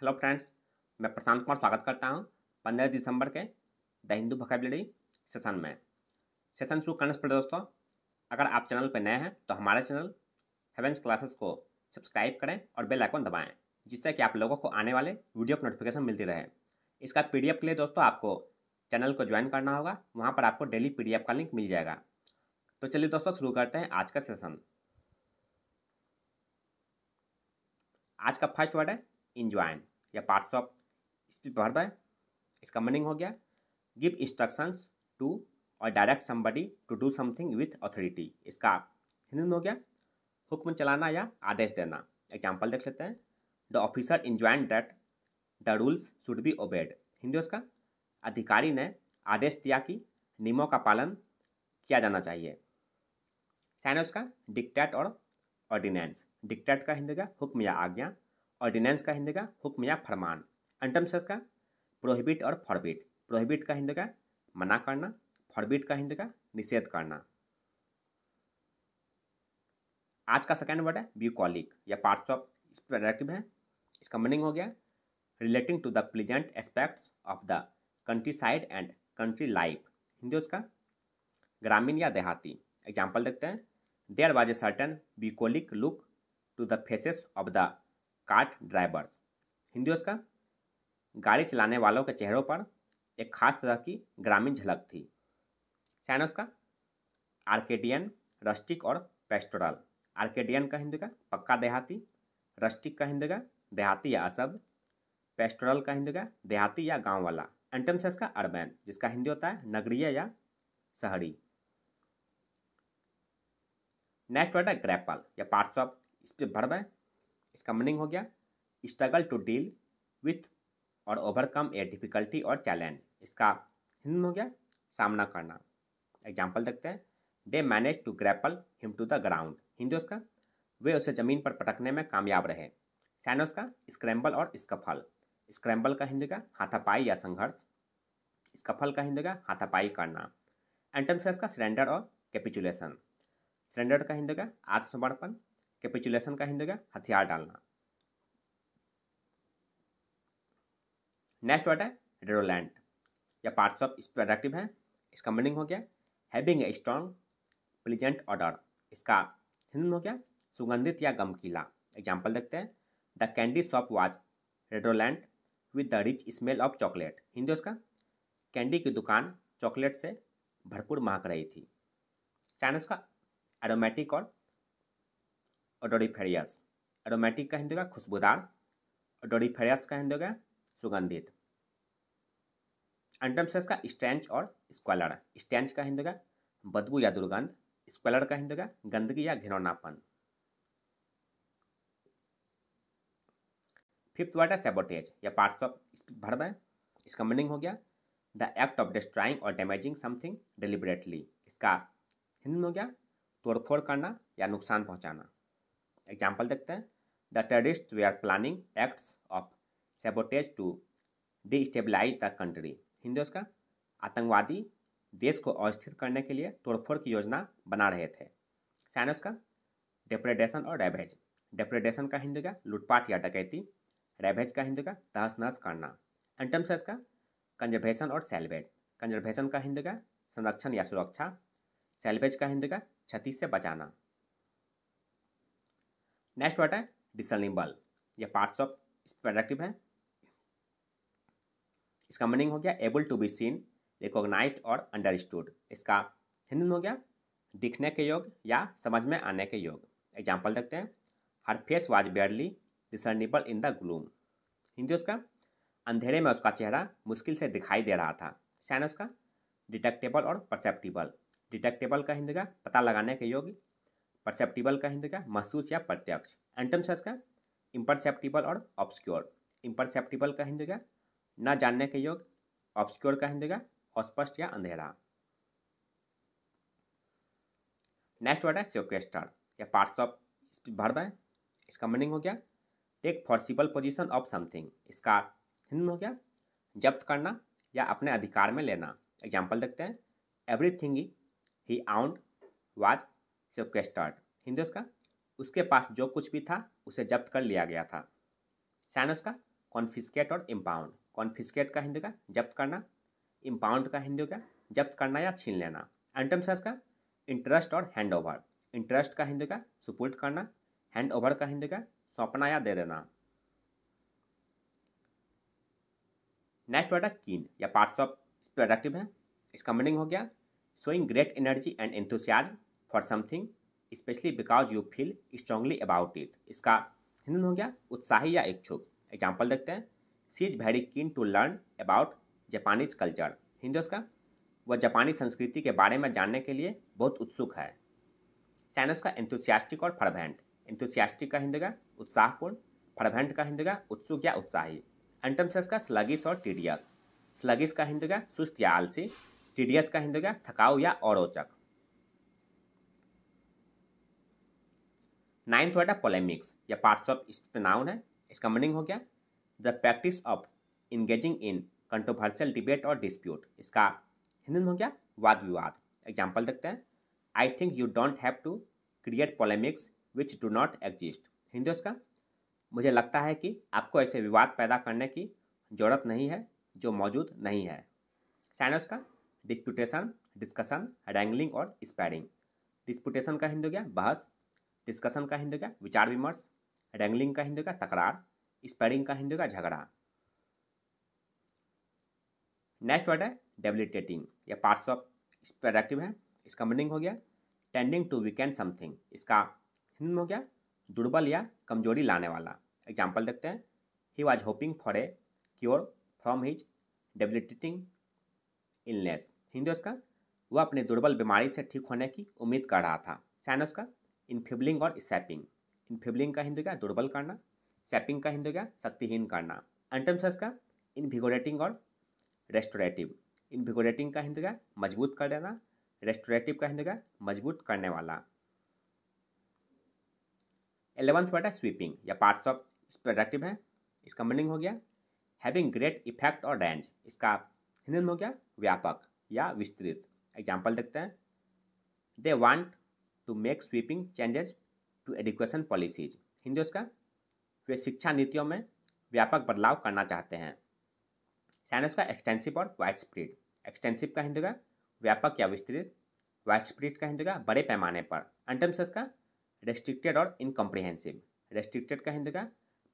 hello friends मैं प्रशांत कुमार स्वागत करता हूं पंद्रह दिसंबर के द हिंदू वोकेबलरी सेशन में सेशन शुरू करने से पहले दोस्तों अगर आप चैनल पर नए हैं तो हमारे चैनल हेवेंस क्लासेस को सब्सक्राइब करें और बेल आइकन दबाएं जिससे कि आप लोगों को आने वाले वीडियो की नोटिफिकेशन मिलती रहे इसका पी के लिए दोस्तों आपको चैनल को ज्वाइन करना होगा वहाँ पर आपको डेली पी का लिंक मिल जाएगा तो चलिए दोस्तों शुरू करते हैं आज का सेशन आज का फर्स्ट वर्ड है इन ज्वाइन या पार्ट्स ऑफ स्पीच भर है इसका मीनिंग हो गया गिव इंस्ट्रक्शंस टू और direct somebody to do something with authority इसका हिंदी में हो गया हुक्म चलाना या आदेश देना एग्जाम्पल देख लेते हैं the officer enjoin that the rules should be obeyed Hindi उसका अधिकारी ने आदेश दिया कि नियमों का पालन किया जाना चाहिए साइन उसका डिक्टेट और ऑर्डिनेंस डिक्टेट का हिंदी का हुक्म या आज्ञा ऑर्डिनेंस का हिंदी का हुक्म या फरमान एंटम सेंस का प्रोहिबिट और फॉरबिट प्रोहिबिट का हिंदी का मना करना फॉरबिट का हिंदी का निषेध करना आज का सेकेंड वर्ड है ब्यूकॉलिक या पार्ट्स ऑफ प्रोडक्टिव है इसका मीनिंग हो गया relating to the pleasant aspects of the countryside and country life Hindi उसका ग्रामीण या देहाती एग्जाम्पल देखते हैं there was a certain bucolic look to the faces of the cart drivers Hindi उसका गाड़ी चलाने वालों के चेहरों पर एक खास तरह की ग्रामीण झलक थी चाइना उसका आर्केडियन रस्टिक और पेस्टोरल आर्केडियन का हिंदी का पक्का देहाती रस्टिक का हिंदी का देहाती या असब पेस्टोरल का हिंदी का देहाती या गांव वाला एंटम से इसका अर्बन जिसका हिंदी होता है नगरीय या शहरी नेक्स्ट वर्ड है ग्रैपल या पार्ट्स ऑफ इस पर भरब है कमनिंग हो गया स्ट्रगल टू डील विथ और ओवरकम ए डिफिकल्टी और चैलेंज इसका हिंदी हो गया सामना करना एग्जाम्पल देखते हैं they manage to grapple him to the ground Hindi उसका वे उसे ज़मीन पर पटकने में कामयाब रहे सैनोस का स्क्रैम्बल और स्कफल स्क्रैम्बल का हिंदी का हाथापाई या संघर्ष स्कफल का हिंदी का हाथापाई करना एंटमसेस का सरेंडर और कैपिचुलेशन सरेंडर का हिंदी का आत्मसमर्पण कैपिचुलेशन का हिंदी हो गया हथियार डालना नेक्स्ट वर्ड है रेडोलैंड या पार्ट्स ऑफ प्रोडक्टिव है इसका मीनिंग हो गया having a strong pleasant odour इसका हिंदी हो गया सुगंधित या गमकीला एग्जाम्पल देखते हैं the candy shop was redolent with the rich smell of chocolate Hindi उसका कैंडी की दुकान चॉकलेट से भरपूर महक रही थी साइनस का एरोमेटिक और ऑडोरीफेरियस एरोमेटिक का हिंदी होगा खुशबूदार ऑडोरीफेरियस का हिंदी होगा सुगंधित अंटम से इसका स्टेंच और स्क्वेलर स्टेंच का हिंदी होगा बदबू या दुर्गंध स्क्वेलर का हिंदी होगा गंदगी या घिनौनापन फिफ्थ वर्ड है सेबोटेज या पार्ट्स ऑफ भर्ब है इसका मीनिंग हो गया द एक्ट ऑफ डिस्ट्रॉइंग और डैमेजिंग समथिंग डिलिबरेटली इसका हिंदी में हो गया तोड़फोड़ करना या नुकसान पहुंचाना एग्जाम्पल देखते हैं the terrorist they are planning acts of sabotage to destabilise the country Hindi उसका आतंकवादी देश को अस्थिर करने के लिए तोड़फोड़ की योजना बना रहे थे सैन उसका डेप्रेडेशन और रेवेज डेप्रेडेशन का हिंदू का लुटपाट या डकैती रेवेज का हिंदू का तहस नहस करना एंटम्स का कंजर्वेशन और सेल्वेज कंजर्वेशन का हिंदू का संरक्षण या सुरक्षा सेल्वेज का हिंदू का क्षति से बचाना नेक्स्ट वर्ड है बल ये पार्ट्स ऑफ प्रोडक्टिव है इसका मीनिंग हो गया able to be seen recognise और अंडरस्टूड इसका हिंदी हो गया दिखने के योग या समझ में आने के योग एग्जाम्पल देखते हैं her face was barely discernible in the gloom Hindi उसका अंधेरे में उसका चेहरा मुश्किल से दिखाई दे रहा था सैन उसका डिटेक्टेबल और परसेप्टिबल डिटेक्टेबल का हिंदी का पता लगाने के योग परसेप्टिबल का हिंदी का महसूस या प्रत्यक्ष एंटम सेंस का इम्परसेप्टिबल और ऑब्सक्योर इम्परसेप्टिबल का हिंदी का ना जानने के योग ऑब्सक्योर का हिंदी का अस्पष्ट या अंधेरा नेक्स्ट वर्ड है सिक्वेस्टर या पार्ट्स ऑफ भर है इसका मीनिंग हो गया take forcible possession of something इसका हिंदी हो गया जब्त करना या अपने अधिकार में लेना एग्जाम्पल देखते हैं everything he owned was sequestered हिंदुस का उसके पास जो कुछ भी था उसे जब्त कर लिया गया था साइनस का कॉन्फिस्केट और इम्पाउंड कॉन्फिस्केट का हिंदू का जब्त करना इम्पाउंड का हिंदू का जब्त करना या छीन लेना एंटम सेंस का इंटरेस्ट और हैंड ओवर इंटरेस्ट का हिंदू का सुपुर्द करना हैंड ओवर का हिंदू का सौंपना या दे देना नेक्स्ट वर्ड है कीन या पार्ट्स ऑफ प्रोडक्टिव है इसका मीनिंग हो गया showing great energy and enthusiasm for something especially because you feel strongly about it इसका हिंदन हो गया उत्साही या इच्छुक एग्जाम्पल देखते हैं she is very keen to learn about Japanese culture Hindi उसका वह जापानी संस्कृति के बारे में जानने के लिए बहुत उत्सुक है साइनस का एंथुसियास्टिक और फरभेंट एंथुसियास्टिक का का उत्साहपूर्ण फरभेंट का का उत्सुक या उत्साही एंटमसेस का स्लगिस और टीडियस स्लगिस का का सुस्त या आलसी टीडियस का का थकाऊ या अरोचक नाइन्थ वर्ड है पोलेमिक्स या पार्ट्स ऑफ इस नाउन है इसका मीनिंग हो गया the practice of engaging in controversial debate और डिस्प्यूट इसका हिंदी हो गया वाद विवाद एग्जाम्पल देखते हैं I think you don't have to create polemics which do not exist Hindi उसका मुझे लगता है कि आपको ऐसे विवाद पैदा करने की ज़रूरत नहीं है जो मौजूद नहीं है साइनस का डिस्प्यूटेशन डिस्कशन रैंगलिंग और स्पैरिंग डिस्प्यूटेशन का हिंदी हो गया बहस डिस्कशन का हिंदी होगा विचार विमर्श रैंगलिंग का हिंदी होगा तकरार स्पेडिंग का हिंदी होगा झगड़ा नेक्स्ट वर्ड है डेबिलिटेटिंग या पार्ट्स ऑफ स्पेडक्टिव है इसका मीनिंग हो गया टेंडिंग टू वीकेंड समथिंग इसका हिंदी हो गया दुर्बल या कमजोरी लाने वाला एग्जाम्पल देखते हैं he was hoping for a cure from his debilitating illness Hindi उसका वह अपनी दुर्बल बीमारी से ठीक होने की उम्मीद कर रहा था साइन का इनफेबलिंग और सैपिंग इनफेबलिंग का हिंदू क्या दुर्बल करना सैपिंग का हिंदू क्या शक्तिहीन करना एंटम सेस का इनविगोरेटिंग और रेस्टोरेटिव इनविगोरेटिंग का हिंदू क्या मजबूत कर देना रेस्टोरेटिव का हिंदू क्या मजबूत करने वाला एलेवंथ वर्ड है स्वीपिंग या पार्ट्स ऑफ प्रोडक्टिव है इसका मीनिंग हो गया हैविंग ग्रेट इफेक्ट और रेंज इसका हिंदी में हो गया व्यापक या विस्तृत एग्जाम्पल देखते हैं they want to make sweeping changes to education policies हिंदुओं का वे शिक्षा नीतियों में व्यापक बदलाव करना चाहते हैं साइनस का एक्सटेंसिव और वाइड स्प्रीड एक्सटेंसिव का हिंदुगा व्यापक या विस्तृत वाइड स्प्रीड का हिंदुगा बड़े पैमाने पर अंटम का रेस्ट्रिक्टेड और इनकम्प्रीहेंसिव रेस्ट्रिक्टेड का हिंदुगा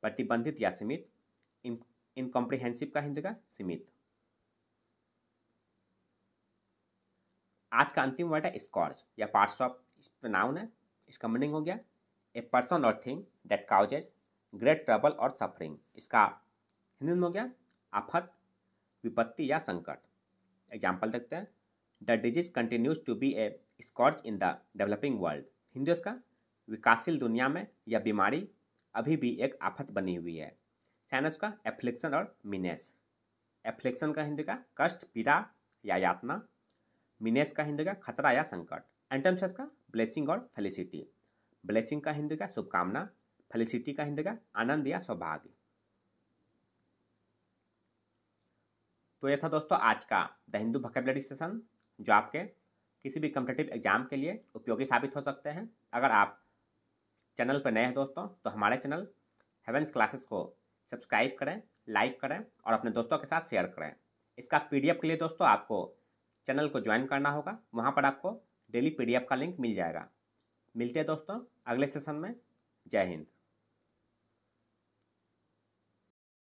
प्रतिबंधित या सीमित इनकम्प्रीहेंसिव का हिंदुगा सीमित आज का अंतिम वर्ड है स्कॉर्च या पार्ट्स ऑफ नाउन है इसका मीनिंग हो गया ए पर्सन और thing that causes great trouble और सफरिंग इसका हिंदी में हो गया आफत विपत्ति या संकट एग्जाम्पल देखते हैं the disease continues to be a scourge in the developing world Hindi उसका विकासशील दुनिया में यह बीमारी अभी भी एक आफत बनी हुई है साइनस का एफ्लिक्शन और मिनेस एफ्लिक्शन का हिंदी का कष्ट पीड़ा या यातना मिनेस का हिंदी का खतरा या संकट एंटम्स इसका ब्लेसिंग और फेलिसिटी ब्लेसिंग का हिंदी का शुभकामना फेलिसिटी का हिंदी का आनंद या सौभाग्य तो यह था दोस्तों आज का द हिंदू वोकेबलरी सेशन जो आपके किसी भी कम्पिटेटिव एग्जाम के लिए उपयोगी साबित हो सकते हैं अगर आप चैनल पर नए हैं दोस्तों तो हमारे चैनल हेवेंस क्लासेस को सब्सक्राइब करें लाइक करें और अपने दोस्तों के साथ शेयर करें इसका पीडीएफ के लिए दोस्तों आपको चैनल को ज्वाइन करना होगा वहाँ पर आपको डेली पीडीएफ का लिंक मिल जाएगा मिलते हैं दोस्तों अगले सेशन में जय हिंद